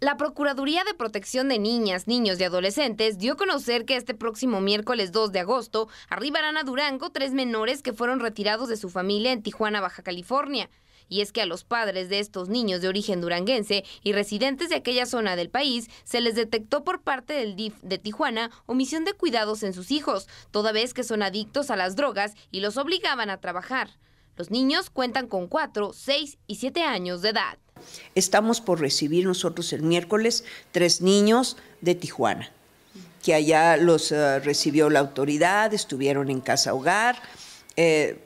La Procuraduría de Protección de Niñas, Niños y Adolescentes dio a conocer que este próximo miércoles 2 de agosto arribarán a Durango tres menores que fueron retirados de su familia en Tijuana, Baja California. Y es que a los padres de estos niños de origen duranguense y residentes de aquella zona del país se les detectó por parte del DIF de Tijuana omisión de cuidados en sus hijos, toda vez que son adictos a las drogas y los obligaban a trabajar. Los niños cuentan con 4, 6 y 7 años de edad. Estamos por recibir nosotros el miércoles tres niños de Tijuana, que allá los eh, recibió la autoridad, estuvieron en casa hogar. Eh,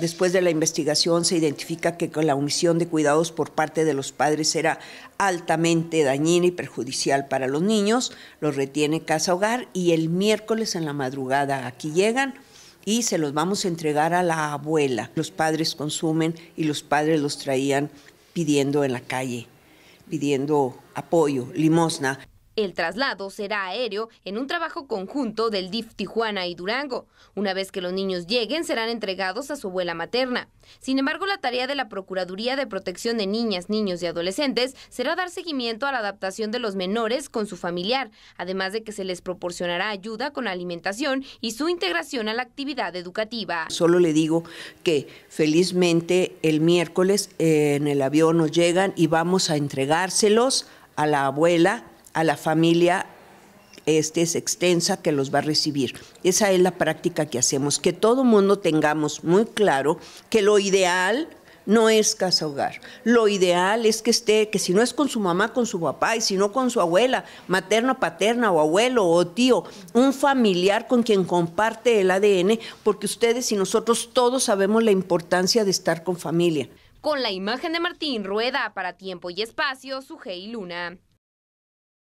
después de la investigación se identifica que la omisión de cuidados por parte de los padres era altamente dañina y perjudicial para los niños, los retiene casa hogar y el miércoles en la madrugada aquí llegan y se los vamos a entregar a la abuela. Los padres consumen y los padres los traían pidiendo en la calle, pidiendo apoyo, limosna. El traslado será aéreo en un trabajo conjunto del DIF Tijuana y Durango. Una vez que los niños lleguen, serán entregados a su abuela materna. Sin embargo, la tarea de la Procuraduría de Protección de Niñas, Niños y Adolescentes será dar seguimiento a la adaptación de los menores con su familiar, además de que se les proporcionará ayuda con alimentación y su integración a la actividad educativa. Solo le digo que felizmente el miércoles eh, en el avión nos llegan y vamos a entregárselos a la abuela a la familia este es extensa que los va a recibir. Esa es la práctica que hacemos, que todo mundo tengamos muy claro que lo ideal no es casa hogar. Lo ideal es que esté, que si no es con su mamá, con su papá, y si no con su abuela, materna, paterna, o abuelo, o tío, un familiar con quien comparte el ADN, porque ustedes y nosotros todos sabemos la importancia de estar con familia. Con la imagen de Martín Rueda para Tiempo y Espacio, Gey Luna.